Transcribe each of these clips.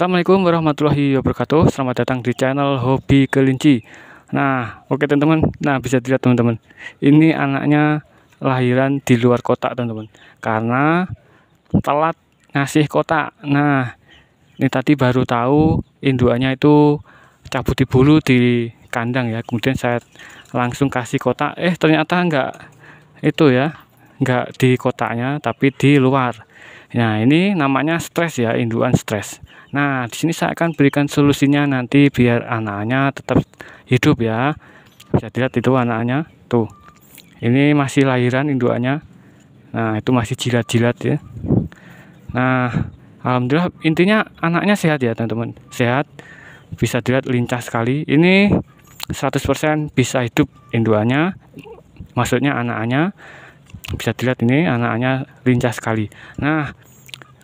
Assalamualaikum warahmatullahi wabarakatuh Selamat datang di channel Hobi Kelinci Nah oke okay, teman-teman Nah bisa dilihat teman-teman Ini anaknya lahiran di luar kota teman-teman Karena telat ngasih kota Nah ini tadi baru tahu induannya itu cabut di bulu di kandang ya Kemudian saya langsung kasih kota Eh ternyata enggak itu ya Enggak di kotanya tapi di luar Nah ini namanya stres ya induan stres Nah, di sini saya akan berikan solusinya nanti biar anaknya tetap hidup ya. Bisa dilihat itu anaknya. Tuh. Ini masih lahiran induannya. Nah, itu masih jilat-jilat ya. Nah, alhamdulillah intinya anaknya sehat ya, teman-teman. Sehat. Bisa dilihat lincah sekali. Ini 100% bisa hidup induannya. Maksudnya anaknya bisa dilihat ini anaknya lincah sekali. Nah,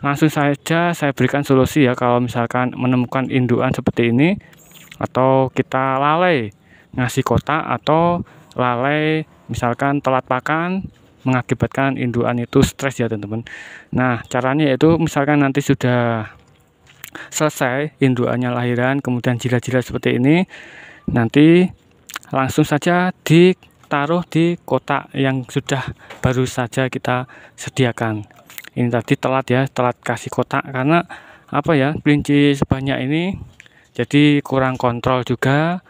langsung saja saya berikan solusi ya kalau misalkan menemukan induan seperti ini atau kita lalai ngasih kotak atau lalai misalkan telat pakan mengakibatkan induan itu stres ya teman-teman. Nah caranya itu misalkan nanti sudah selesai induannya lahiran kemudian jila-jila seperti ini nanti langsung saja ditaruh di kotak yang sudah baru saja kita sediakan ini tadi telat ya telat kasih kotak karena apa ya kelinci sebanyak ini jadi kurang kontrol juga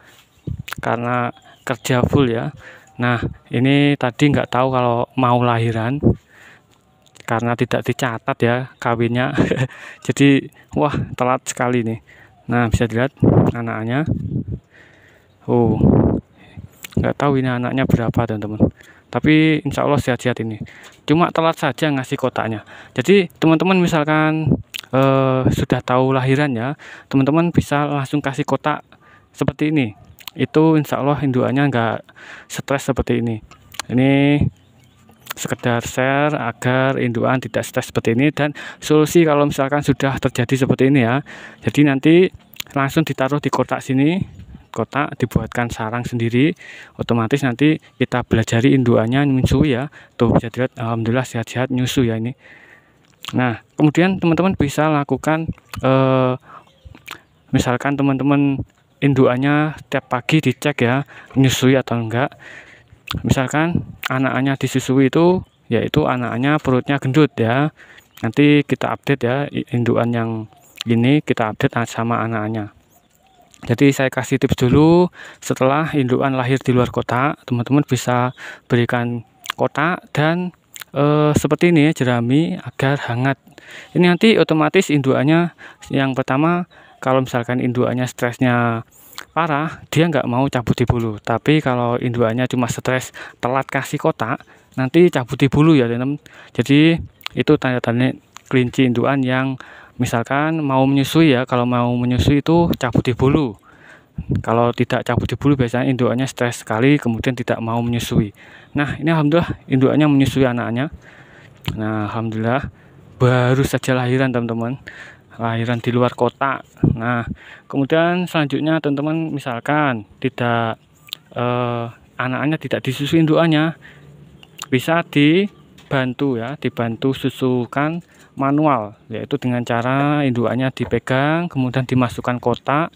karena kerja full ya nah ini tadi nggak tahu kalau mau lahiran karena tidak dicatat ya kawinnya jadi wah telat sekali nih nah bisa dilihat anaknya oh nggak tahu ini anaknya berapa teman-teman tapi insya Allah sehat-sehat ini cuma telat saja ngasih kotaknya jadi teman-teman misalkan eh, sudah tahu lahirannya teman-teman bisa langsung kasih kotak seperti ini itu insya Allah induannya nggak stres seperti ini ini sekedar share agar induan tidak stres seperti ini dan solusi kalau misalkan sudah terjadi seperti ini ya jadi nanti langsung ditaruh di kotak sini kotak dibuatkan sarang sendiri otomatis nanti kita belajari induannya nyusu ya tuh bisa dilihat alhamdulillah sehat-sehat nyusu ya ini nah kemudian teman-teman bisa lakukan eh, misalkan teman-teman induannya tiap pagi dicek ya nyusui atau enggak misalkan anaknya disusui itu yaitu anaknya perutnya gendut ya nanti kita update ya induan yang ini kita update sama anaknya jadi saya kasih tips dulu setelah induan lahir di luar kota, teman-teman bisa berikan kotak dan e, seperti ini ya, jerami agar hangat. Ini nanti otomatis induannya yang pertama kalau misalkan induannya stresnya parah, dia nggak mau cabut di bulu. Tapi kalau induannya cuma stres telat kasih kotak, nanti cabut di bulu ya teman. Jadi itu tanda-tanda kelinci induan yang misalkan mau menyusui ya kalau mau menyusui itu cabut di bulu kalau tidak cabut di bulu biasanya induknya stres sekali kemudian tidak mau menyusui nah ini alhamdulillah induknya menyusui anaknya nah alhamdulillah baru saja lahiran teman-teman lahiran di luar kota nah kemudian selanjutnya teman-teman misalkan tidak eh, anaknya tidak disusui induknya bisa dibantu ya dibantu susukan manual yaitu dengan cara induknya dipegang kemudian dimasukkan kotak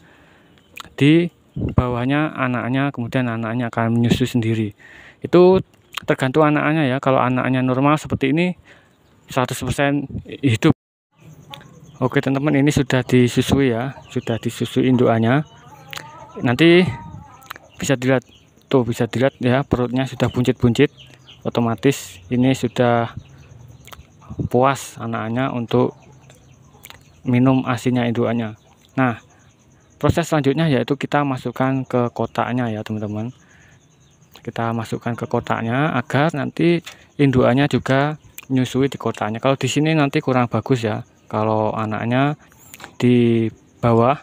di bawahnya anaknya kemudian anaknya akan menyusui sendiri itu tergantung anaknya ya kalau anaknya normal seperti ini 100% hidup oke teman-teman ini sudah disusui ya sudah disusui induknya nanti bisa dilihat tuh bisa dilihat ya perutnya sudah buncit-buncit otomatis ini sudah puas anaknya untuk minum asinya induannya. Nah, proses selanjutnya yaitu kita masukkan ke kotaknya ya teman-teman. Kita masukkan ke kotaknya agar nanti induannya juga menyusui di kotaknya. Kalau di sini nanti kurang bagus ya. Kalau anaknya di bawah,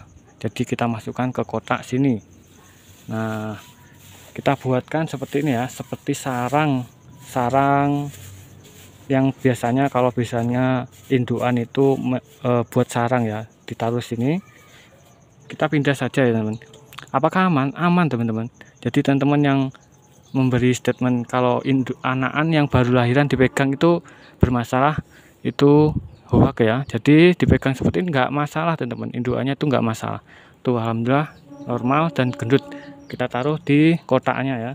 jadi kita masukkan ke kotak sini. Nah, kita buatkan seperti ini ya, seperti sarang sarang yang biasanya kalau biasanya induan itu e, buat sarang ya ditaruh sini kita pindah saja ya teman-teman apakah aman aman teman-teman jadi teman-teman yang memberi statement kalau indu, anakan yang baru lahiran dipegang itu bermasalah itu hoax ya jadi dipegang seperti ini nggak masalah teman-teman induannya itu nggak masalah tuh alhamdulillah normal dan gendut kita taruh di kotaknya ya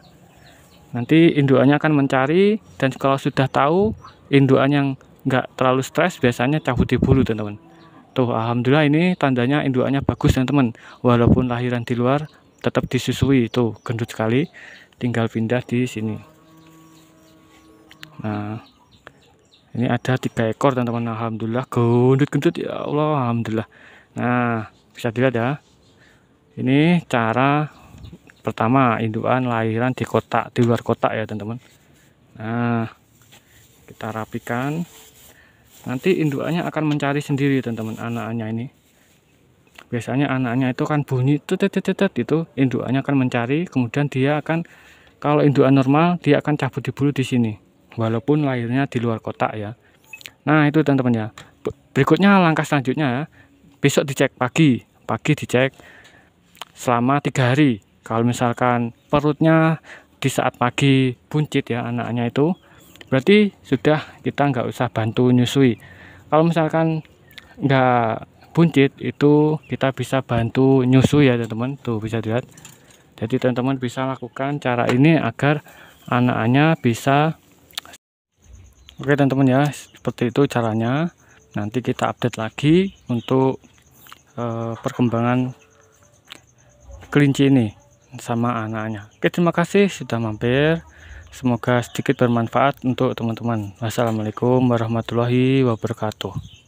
nanti induannya akan mencari dan kalau sudah tahu induan yang nggak terlalu stres biasanya cabut di bulu teman-teman tuh alhamdulillah ini tandanya induannya bagus teman-teman walaupun lahiran di luar tetap disusui tuh gendut sekali tinggal pindah di sini nah ini ada tiga ekor teman-teman alhamdulillah gendut-gendut ya Allah alhamdulillah nah bisa dilihat ya ini cara pertama induan lahiran di kota di luar kota ya teman-teman nah kita rapikan nanti induknya akan mencari sendiri teman-teman anaknya ini biasanya anaknya itu kan bunyi tetetetet itu induknya akan mencari kemudian dia akan kalau induk normal dia akan cabut di bulu di sini walaupun lahirnya di luar kotak ya nah itu teman-teman ya berikutnya langkah selanjutnya ya besok dicek pagi pagi dicek selama tiga hari kalau misalkan perutnya di saat pagi buncit ya anaknya itu berarti sudah kita nggak usah bantu nyusui kalau misalkan nggak buncit itu kita bisa bantu nyusui ya teman-teman tuh bisa dilihat jadi teman-teman bisa lakukan cara ini agar anaknya bisa oke teman-teman ya seperti itu caranya nanti kita update lagi untuk uh, perkembangan kelinci ini sama anaknya oke terima kasih sudah mampir Semoga sedikit bermanfaat untuk teman-teman. Wassalamualaikum warahmatullahi wabarakatuh.